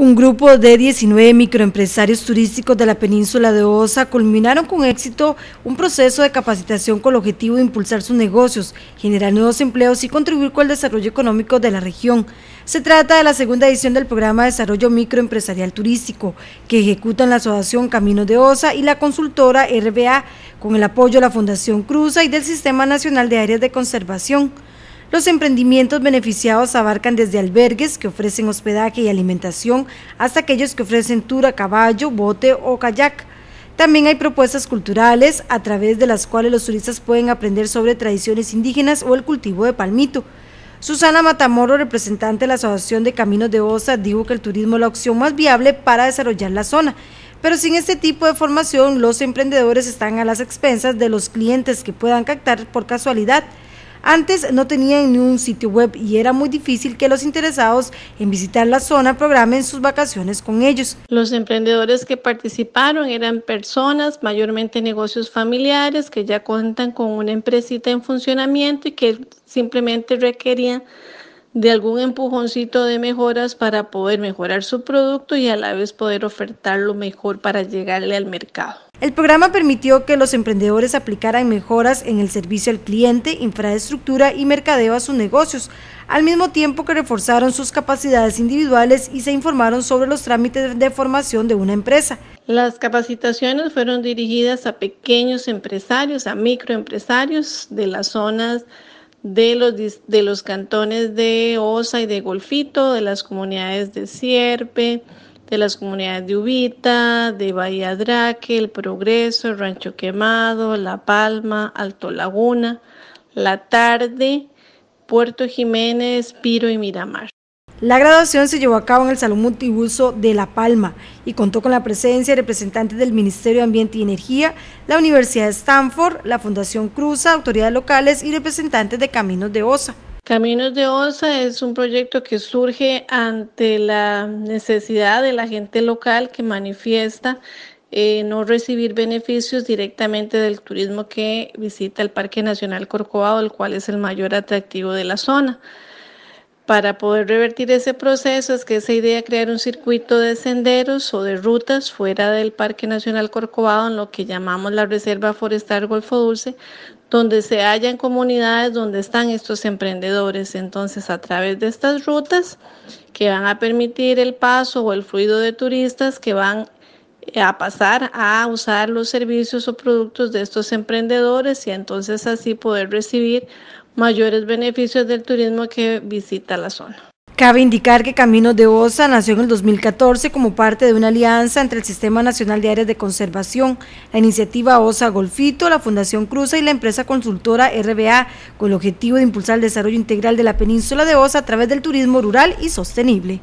Un grupo de 19 microempresarios turísticos de la península de Osa culminaron con éxito un proceso de capacitación con el objetivo de impulsar sus negocios, generar nuevos empleos y contribuir con el desarrollo económico de la región. Se trata de la segunda edición del programa de Desarrollo Microempresarial Turístico, que ejecutan la Asociación Camino de Osa y la consultora RBA, con el apoyo de la Fundación Cruza y del Sistema Nacional de Áreas de Conservación. Los emprendimientos beneficiados abarcan desde albergues que ofrecen hospedaje y alimentación hasta aquellos que ofrecen tour a caballo, bote o kayak. También hay propuestas culturales a través de las cuales los turistas pueden aprender sobre tradiciones indígenas o el cultivo de palmito. Susana Matamoro, representante de la Asociación de Caminos de Osa, dijo que el turismo es la opción más viable para desarrollar la zona, pero sin este tipo de formación los emprendedores están a las expensas de los clientes que puedan captar por casualidad. Antes no tenían ni un sitio web y era muy difícil que los interesados en visitar la zona programen sus vacaciones con ellos. Los emprendedores que participaron eran personas, mayormente negocios familiares, que ya cuentan con una empresita en funcionamiento y que simplemente requerían de algún empujoncito de mejoras para poder mejorar su producto y a la vez poder ofertarlo mejor para llegarle al mercado. El programa permitió que los emprendedores aplicaran mejoras en el servicio al cliente, infraestructura y mercadeo a sus negocios, al mismo tiempo que reforzaron sus capacidades individuales y se informaron sobre los trámites de formación de una empresa. Las capacitaciones fueron dirigidas a pequeños empresarios, a microempresarios de las zonas de los, de los cantones de Osa y de Golfito, de las comunidades de Sierpe, de las comunidades de Ubita, de Bahía Draque, El Progreso, Rancho Quemado, La Palma, Alto Laguna, La Tarde, Puerto Jiménez, Piro y Miramar. La graduación se llevó a cabo en el Salón Multiuso de La Palma y contó con la presencia de representantes del Ministerio de Ambiente y Energía, la Universidad de Stanford, la Fundación Cruza, autoridades locales y representantes de Caminos de OSA. Caminos de OSA es un proyecto que surge ante la necesidad de la gente local que manifiesta eh, no recibir beneficios directamente del turismo que visita el Parque Nacional Corcovado, el cual es el mayor atractivo de la zona. Para poder revertir ese proceso es que esa idea crear un circuito de senderos o de rutas fuera del Parque Nacional Corcovado, en lo que llamamos la Reserva Forestal Golfo Dulce, donde se hallan comunidades donde están estos emprendedores. Entonces, a través de estas rutas que van a permitir el paso o el fluido de turistas que van eh, a pasar a usar los servicios o productos de estos emprendedores y entonces así poder recibir mayores beneficios del turismo que visita la zona. Cabe indicar que Caminos de Osa nació en el 2014 como parte de una alianza entre el Sistema Nacional de Áreas de Conservación, la iniciativa Osa Golfito, la Fundación Cruza y la empresa consultora RBA, con el objetivo de impulsar el desarrollo integral de la península de Osa a través del turismo rural y sostenible.